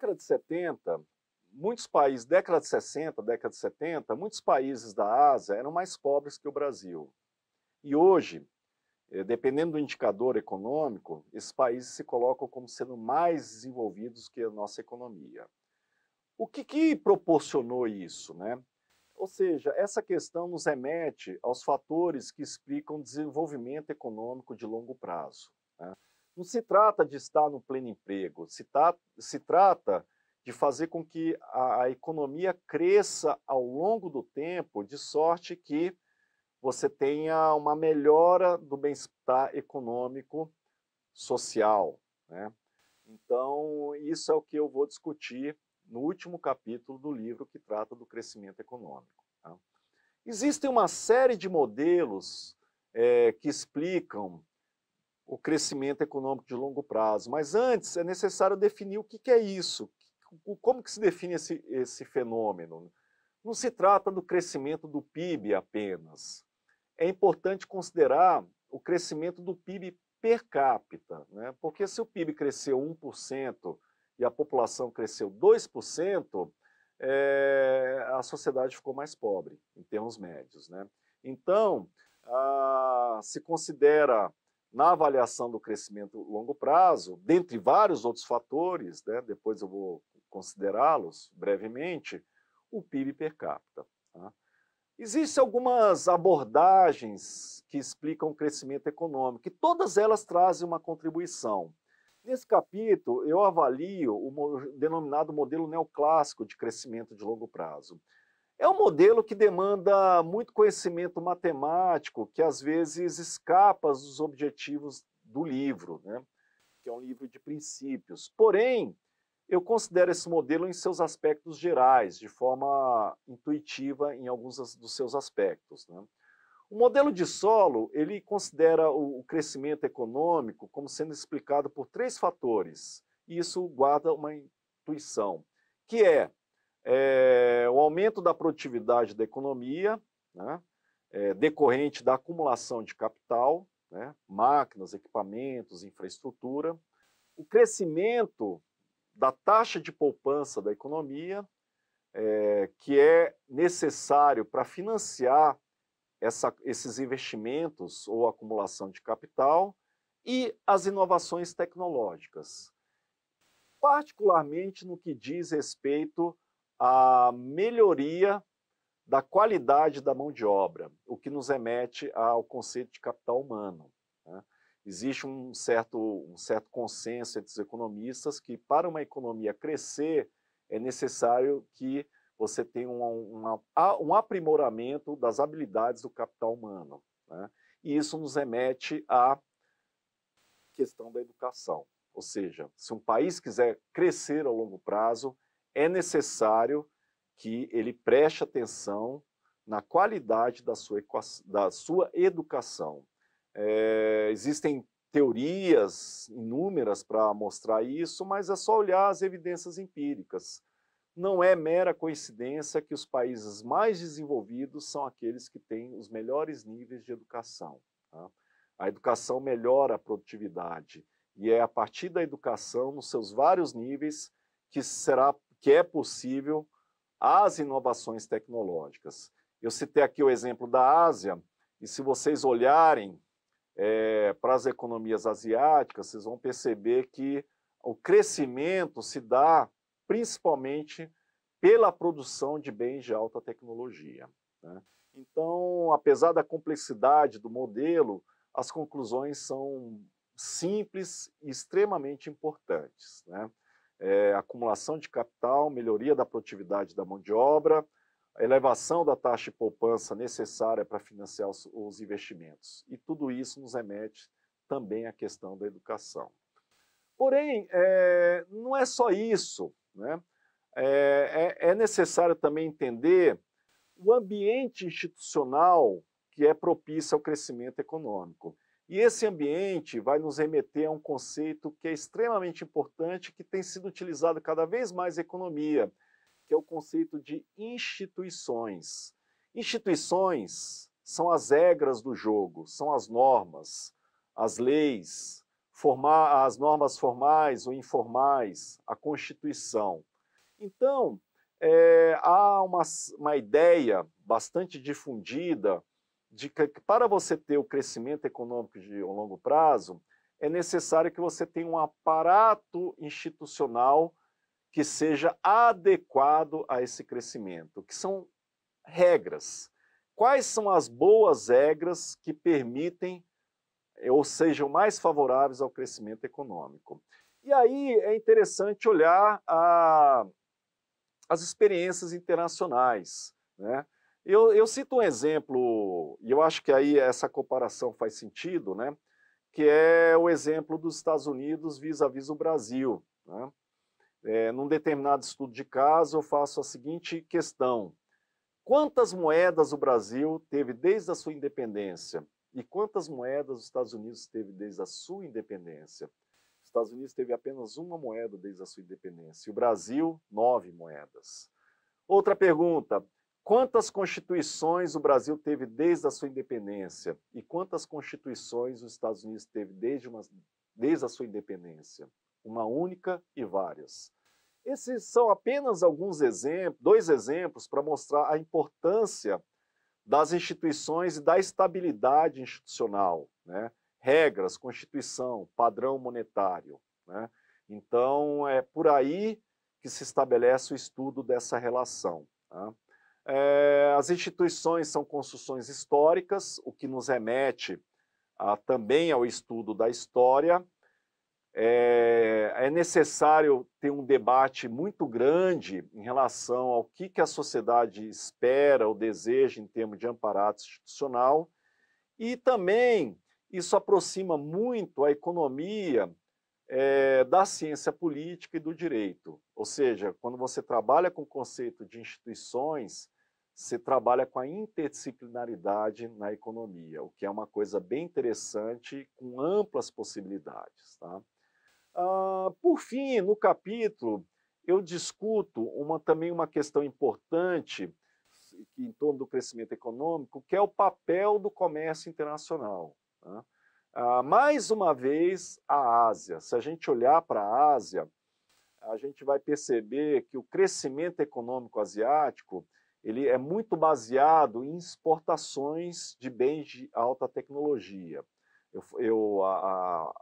década de 70, muitos países, década de 60, década de 70, muitos países da Ásia eram mais pobres que o Brasil. E hoje, eh, dependendo do indicador econômico, esses países se colocam como sendo mais desenvolvidos que a nossa economia. O que, que proporcionou isso? Né? Ou seja, essa questão nos remete aos fatores que explicam desenvolvimento econômico de longo prazo. Né? Não se trata de estar no pleno emprego, se, tá, se trata de fazer com que a, a economia cresça ao longo do tempo, de sorte que você tenha uma melhora do bem-estar econômico, social. Né? Então, isso é o que eu vou discutir no último capítulo do livro que trata do crescimento econômico. Tá? Existem uma série de modelos é, que explicam o crescimento econômico de longo prazo. Mas antes é necessário definir o que, é isso, como que se define esse, esse fenômeno. Não se trata do crescimento do PIB apenas. É importante considerar o crescimento do PIB per capita, né? porque se o PIB cresceu 1% e a população cresceu 2%, é, a sociedade ficou mais pobre, em termos médios. Né? Então, se considera na avaliação do crescimento longo prazo, dentre vários outros fatores, né, depois eu vou considerá-los brevemente, o PIB per capita. Tá? Existem algumas abordagens que explicam o crescimento econômico, e todas elas trazem uma contribuição. Nesse capítulo, eu avalio o denominado modelo neoclássico de crescimento de longo prazo. É um modelo que demanda muito conhecimento matemático, que às vezes escapa dos objetivos do livro, né? que é um livro de princípios. Porém, eu considero esse modelo em seus aspectos gerais, de forma intuitiva em alguns dos seus aspectos. Né? O modelo de solo ele considera o crescimento econômico como sendo explicado por três fatores. E isso guarda uma intuição, que é é, o aumento da produtividade da economia, né, é, decorrente da acumulação de capital, né, máquinas, equipamentos, infraestrutura, o crescimento da taxa de poupança da economia, é, que é necessário para financiar essa, esses investimentos ou acumulação de capital, e as inovações tecnológicas, particularmente no que diz respeito a melhoria da qualidade da mão de obra, o que nos remete ao conceito de capital humano. Né? Existe um certo, um certo consenso entre os economistas que, para uma economia crescer, é necessário que você tenha um aprimoramento das habilidades do capital humano. Né? E isso nos remete à questão da educação. Ou seja, se um país quiser crescer a longo prazo, é necessário que ele preste atenção na qualidade da sua, da sua educação. É, existem teorias inúmeras para mostrar isso, mas é só olhar as evidências empíricas. Não é mera coincidência que os países mais desenvolvidos são aqueles que têm os melhores níveis de educação. Tá? A educação melhora a produtividade e é a partir da educação, nos seus vários níveis, que será que é possível as inovações tecnológicas. Eu citei aqui o exemplo da Ásia, e se vocês olharem é, para as economias asiáticas, vocês vão perceber que o crescimento se dá principalmente pela produção de bens de alta tecnologia. Né? Então, apesar da complexidade do modelo, as conclusões são simples e extremamente importantes. Né? é, acumulação de capital, melhoria da produtividade da mão de obra, elevação da taxa de poupança necessária para financiar os, os investimentos. E tudo isso nos remete também à questão da educação. Porém, é, não é só isso. Né? É, é, é necessário também entender o ambiente institucional que é propício ao crescimento econômico. E esse ambiente vai nos remeter a um conceito que é extremamente importante, que tem sido utilizado cada vez mais na economia, que é o conceito de instituições. Instituições são as regras do jogo, são as normas, as leis, formar, as normas formais ou informais, a Constituição. Então, é, há uma, uma ideia bastante difundida de que para você ter o crescimento econômico de longo prazo, é necessário que você tenha um aparato institucional que seja adequado a esse crescimento, que são regras. Quais são as boas regras que permitem ou sejam mais favoráveis ao crescimento econômico? E aí é interessante olhar a, as experiências internacionais, né? Eu, eu cito um exemplo, e eu acho que aí essa comparação faz sentido, né? que é o exemplo dos Estados Unidos vis-à-vis -vis o Brasil. Né? É, num determinado estudo de caso, eu faço a seguinte questão: quantas moedas o Brasil teve desde a sua independência? E quantas moedas os Estados Unidos teve desde a sua independência? Os Estados Unidos teve apenas uma moeda desde a sua independência, e o Brasil, nove moedas. Outra pergunta: Quantas constituições o Brasil teve desde a sua independência e quantas constituições os Estados Unidos teve desde, uma, desde a sua independência? Uma única e várias. Esses são apenas alguns exemplos, dois exemplos para mostrar a importância das instituições e da estabilidade institucional, né? regras, constituição, padrão monetário. Né? Então, é por aí que se estabelece o estudo dessa relação. Tá? É, as instituições são construções históricas, o que nos remete a, também ao estudo da história. É, é, necessário ter um debate muito grande em relação ao que, que a sociedade espera ou deseja em termos de amparato institucional. E também isso aproxima muito a economia é, da ciência política e do direito. Ou seja, quando você trabalha com o conceito de instituições, se trabalha com a interdisciplinaridade na economia, o que é uma coisa bem interessante, com amplas possibilidades. Tá? Ah, por fim, no capítulo, eu discuto uma, também uma questão importante em torno do crescimento econômico, que é o papel do comércio internacional. Tá? Ah, mais uma vez, a Ásia. Se a gente olhar para a Ásia, a gente vai perceber que o crescimento econômico asiático ele é muito baseado em exportações de bens de alta tecnologia. Eu, eu a, a,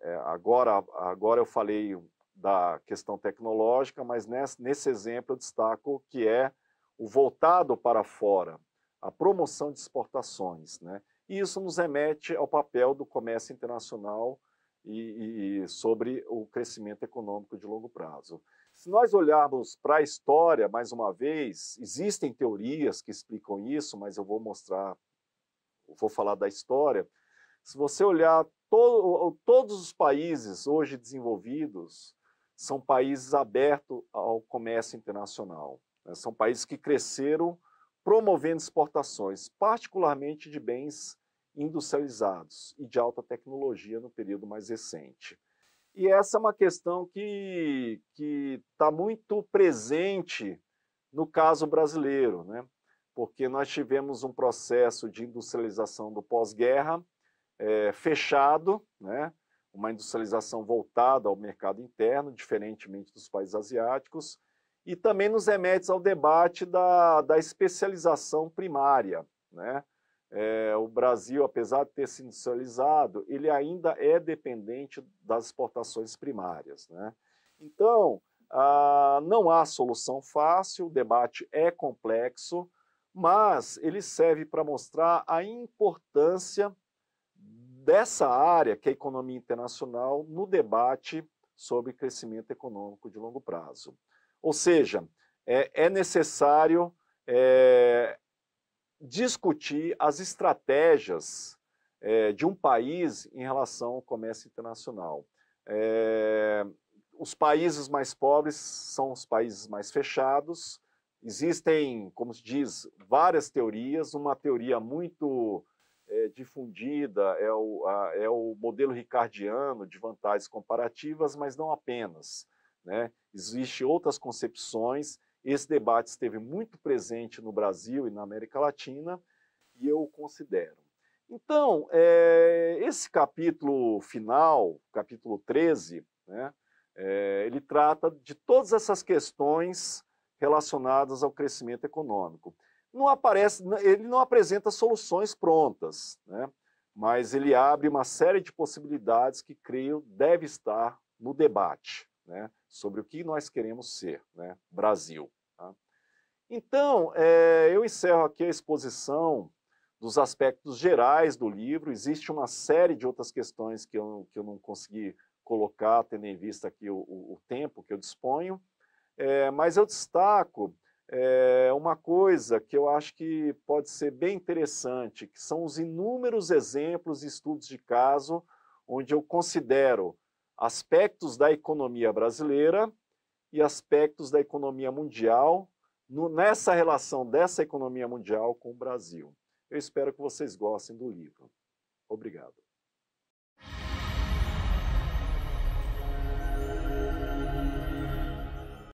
é, agora, agora eu falei da questão tecnológica, mas nesse, nesse exemplo eu destaco que é o voltado para fora, a promoção de exportações. Né? E isso nos remete ao papel do comércio internacional e, e sobre o crescimento econômico de longo prazo. Se nós olharmos para a história, mais uma vez, existem teorias que explicam isso, mas eu vou mostrar, eu vou falar da história. Se você olhar to todos os países hoje desenvolvidos, são países abertos ao comércio internacional. Né? São países que cresceram promovendo exportações, particularmente de bens industrializados e de alta tecnologia no período mais recente. E essa é uma questão que está que tá muito presente no caso brasileiro, né? porque nós tivemos um processo de industrialização do pós-guerra é, fechado, né? uma industrialização voltada ao mercado interno, diferentemente dos países asiáticos, e também nos remete ao debate da, da especialização primária, né? É, o Brasil, apesar de ter se industrializado, ele ainda é dependente das exportações primárias. Né? Então, ah, não há solução fácil, o debate é complexo, mas ele serve para mostrar a importância dessa área, que é a economia internacional, no debate sobre crescimento econômico de longo prazo. Ou seja, é, é necessário é, discutir as estratégias é, de um país em relação ao comércio internacional. É, os países mais pobres são os países mais fechados. Existem, como se diz, várias teorias. Uma teoria muito é, difundida é o, a, é o modelo ricardiano de vantagens comparativas, mas não apenas. Né? Existem outras concepções esse debate esteve muito presente no Brasil e na América Latina, e eu o considero. Então, é, esse capítulo final, capítulo 13, né, é, ele trata de todas essas questões relacionadas ao crescimento econômico. Não aparece, ele não apresenta soluções prontas, né, mas ele abre uma série de possibilidades que creio deve estar no debate né, sobre o que nós queremos ser, né, Brasil. Tá? Então, é, eu encerro aqui a exposição dos aspectos gerais do livro. Existe uma série de outras questões que eu, que eu não consegui colocar, tendo em vista aqui o, o, o tempo que eu disponho, é, mas eu destaco é, uma coisa que eu acho que pode ser bem interessante, que são os inúmeros exemplos e estudos de caso onde eu considero aspectos da economia brasileira e aspectos da economia mundial, no, nessa relação dessa economia mundial com o Brasil. Eu espero que vocês gostem do livro. Obrigado.